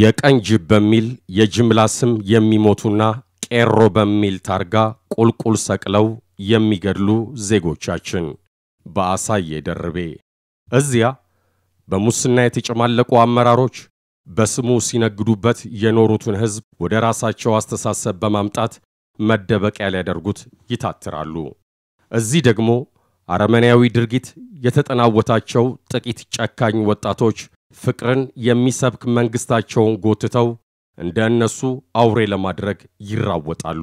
የቀን ጅብ በሚል የጅምላ ስም የሚሞቱና ቄሮ በሚል ታርጋ ቁልቁል ሰቅለው የሚገድሉ ዜጎቻችን በአሳዬ ደርቤ እዚያ በሙስና የተጨማለቁ አመራሮች በስሙ ሲነግዱበት የኖሩትን ሕዝብ ወደ ራሳቸው አስተሳሰብ በማምጣት መደበቂያ ሊያደርጉት ይታትራሉ። እዚህ ደግሞ አረመኔያዊ ድርጊት የተጠናወታቸው ጥቂት ጨካኝ ወጣቶች ፍቅርን የሚሰብክ መንግስታቸውን ጎትተው እንደ እነሱ አውሬ ለማድረግ ይራወጣሉ።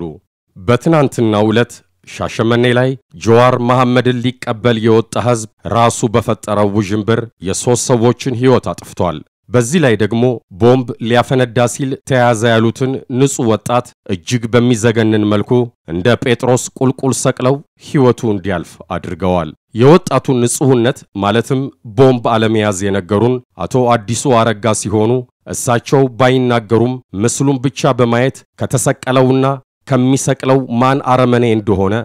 በትናንትናው ዕለት ሻሸመኔ ላይ ጀዋር መሐመድን ሊቀበል የወጣ ህዝብ ራሱ በፈጠረው ውዥንብር የሦስት ሰዎችን ሕይወት አጥፍቷል። በዚህ ላይ ደግሞ ቦምብ ሊያፈነዳ ሲል ተያዘ ያሉትን ንጹሕ ወጣት እጅግ በሚዘገንን መልኩ እንደ ጴጥሮስ ቁልቁል ሰቅለው ሕይወቱ እንዲያልፍ አድርገዋል። የወጣቱ ንጹሕነት ማለትም ቦምብ አለመያዝ የነገሩን አቶ አዲሱ አረጋ ሲሆኑ እሳቸው ባይናገሩም ምስሉን ብቻ በማየት ከተሰቀለውና ከሚሰቅለው ማን አረመኔ እንደሆነ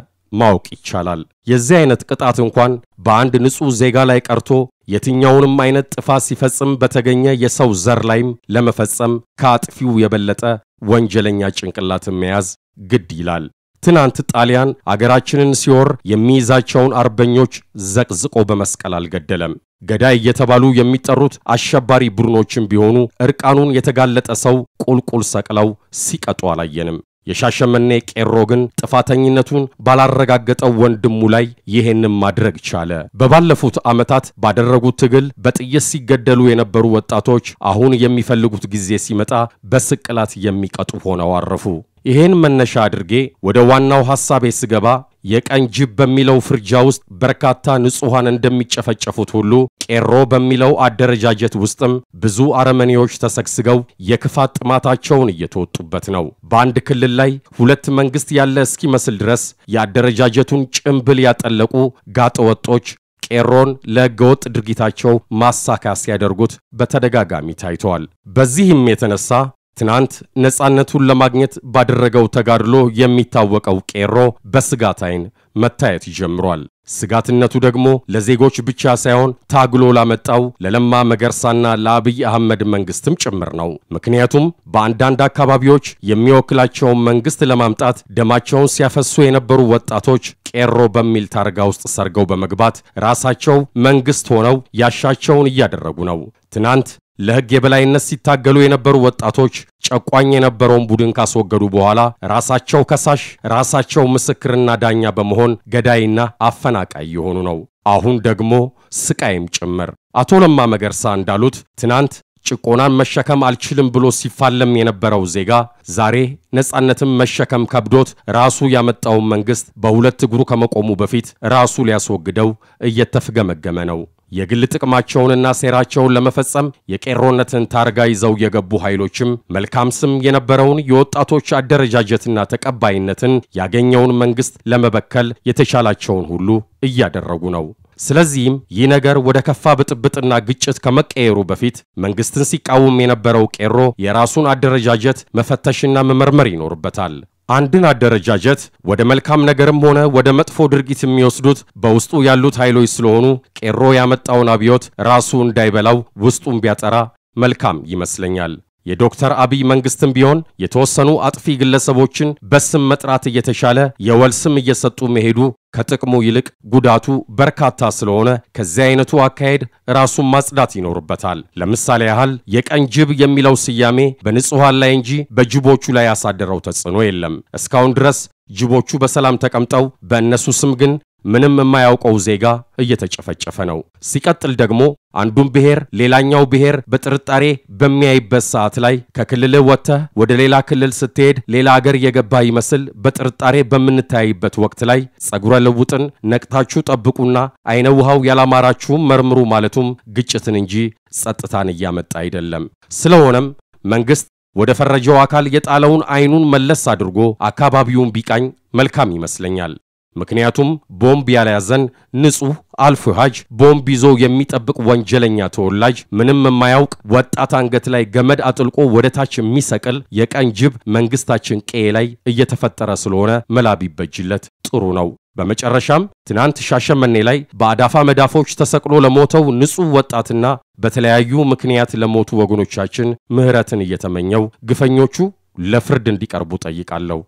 ማወቅ ይቻላል። የዚህ አይነት ቅጣት እንኳን በአንድ ንጹሕ ዜጋ ላይ ቀርቶ የትኛውንም አይነት ጥፋት ሲፈጽም በተገኘ የሰው ዘር ላይም ለመፈጸም ከአጥፊው የበለጠ ወንጀለኛ ጭንቅላትን መያዝ ግድ ይላል። ትናንት ጣሊያን አገራችንን ሲወር የሚይዛቸውን አርበኞች ዘቅዝቆ በመስቀል አልገደለም። ገዳይ እየተባሉ የሚጠሩት አሸባሪ ቡድኖችን ቢሆኑ እርቃኑን የተጋለጠ ሰው ቁልቁል ሰቅለው ሲቀጡ አላየንም። የሻሸመኔ ቄሮ ግን ጥፋተኝነቱን ባላረጋገጠው ወንድሙ ላይ ይሄንን ማድረግ ቻለ። በባለፉት ዓመታት ባደረጉት ትግል በጥይት ሲገደሉ የነበሩ ወጣቶች አሁን የሚፈልጉት ጊዜ ሲመጣ በስቅላት የሚቀጡ ሆነው አረፉ። ይሄን መነሻ አድርጌ ወደ ዋናው ሐሳቤ ስገባ የቀን ጅብ በሚለው ፍርጃ ውስጥ በርካታ ንጹሐን እንደሚጨፈጨፉት ሁሉ ቄሮ በሚለው አደረጃጀት ውስጥም ብዙ አረመኔዎች ተሰግስገው የክፋት ጥማታቸውን እየተወጡበት ነው። በአንድ ክልል ላይ ሁለት መንግስት ያለ እስኪመስል ድረስ የአደረጃጀቱን ጭምብል ያጠለቁ ጋጠወጦች ቄሮን ለህገወጥ ድርጊታቸው ማሳካ ሲያደርጉት በተደጋጋሚ ታይተዋል። በዚህም የተነሳ ትናንት ነፃነቱን ለማግኘት ባደረገው ተጋድሎ የሚታወቀው ቄሮ በስጋት ዓይን መታየት ጀምሯል። ስጋትነቱ ደግሞ ለዜጎች ብቻ ሳይሆን ታግሎ ላመጣው ለለማ መገርሳና ለአብይ አህመድ መንግስትም ጭምር ነው። ምክንያቱም በአንዳንድ አካባቢዎች የሚወክላቸውን መንግስት ለማምጣት ደማቸውን ሲያፈሱ የነበሩ ወጣቶች ቄሮ በሚል ታርጋ ውስጥ ሰርገው በመግባት ራሳቸው መንግስት ሆነው ያሻቸውን እያደረጉ ነው። ትናንት ለህግ የበላይነት ሲታገሉ የነበሩ ወጣቶች ጨቋኝ የነበረውን ቡድን ካስወገዱ በኋላ ራሳቸው ከሳሽ፣ ራሳቸው ምስክርና ዳኛ በመሆን ገዳይና አፈና ቀይ የሆኑ ነው። አሁን ደግሞ ስቃይም ጭምር። አቶ ለማ መገርሳ እንዳሉት ትናንት ጭቆናን መሸከም አልችልም ብሎ ሲፋለም የነበረው ዜጋ ዛሬ ነጻነትን መሸከም ከብዶት ራሱ ያመጣውን መንግስት በሁለት እግሩ ከመቆሙ በፊት ራሱ ሊያስወግደው እየተፍገመገመ ነው። የግል ጥቅማቸውንና ሴራቸውን ለመፈጸም የቄሮነትን ታርጋ ይዘው የገቡ ኃይሎችም መልካም ስም የነበረውን የወጣቶች አደረጃጀትና ተቀባይነትን ያገኘውን መንግስት ለመበከል የተቻላቸውን ሁሉ እያደረጉ ነው። ስለዚህም ይህ ነገር ወደ ከፋ ብጥብጥና ግጭት ከመቀየሩ በፊት መንግስትን ሲቃወም የነበረው ቄሮ የራሱን አደረጃጀት መፈተሽና መመርመር ይኖርበታል። አንድን አደረጃጀት ወደ መልካም ነገርም ሆነ ወደ መጥፎ ድርጊት የሚወስዱት በውስጡ ያሉት ኃይሎች ስለሆኑ ቄሮ ያመጣውን አብዮት ራሱ እንዳይበላው ውስጡን ቢያጠራ መልካም ይመስለኛል። የዶክተር አብይ መንግስትም ቢሆን የተወሰኑ አጥፊ ግለሰቦችን በስም መጥራት እየተሻለ የወል ስም እየሰጡ መሄዱ ከጥቅሙ ይልቅ ጉዳቱ በርካታ ስለሆነ ከዚህ አይነቱ አካሄድ ራሱን ማጽዳት ይኖርበታል። ለምሳሌ ያህል የቀን ጅብ የሚለው ስያሜ በንጹሐን ላይ እንጂ በጅቦቹ ላይ ያሳደረው ተጽዕኖ የለም። እስካሁን ድረስ ጅቦቹ በሰላም ተቀምጠው በእነሱ ስም ግን ምንም የማያውቀው ዜጋ እየተጨፈጨፈ ነው። ሲቀጥል ደግሞ አንዱን ብሔር ሌላኛው ብሔር በጥርጣሬ በሚያይበት ሰዓት ላይ ከክልልህ ወጥተህ ወደ ሌላ ክልል ስትሄድ ሌላ አገር የገባ ይመስል በጥርጣሬ በምንታይበት ወቅት ላይ ጸጉረ ልውጥን ነቅታችሁ ጠብቁና አይነ ውሃው ያላማራችሁም መርምሩ ማለቱም ግጭትን እንጂ ጸጥታን እያመጣ አይደለም። ስለሆነም መንግስት ወደ ፈረጀው አካል የጣለውን አይኑን መለስ አድርጎ አካባቢውን ቢቃኝ መልካም ይመስለኛል። ምክንያቱም ቦምብ ያለያዘን ንጹህ አልፎ ሀጅ ቦምብ ይዞ የሚጠብቅ ወንጀለኛ ተወላጅ ምንም የማያውቅ ወጣት አንገት ላይ ገመድ አጥልቆ ወደ ታች የሚሰቅል የቀን ጅብ መንግስታችን ቀዬ ላይ እየተፈጠረ ስለሆነ መላ ቢበጅለት ጥሩ ነው። በመጨረሻም ትናንት ሻሸመኔ ላይ በአዳፋ መዳፎች ተሰቅሎ ለሞተው ንጹህ ወጣትና በተለያዩ ምክንያት ለሞቱ ወገኖቻችን ምህረትን እየተመኘው ግፈኞቹ ለፍርድ እንዲቀርቡ ጠይቃለሁ።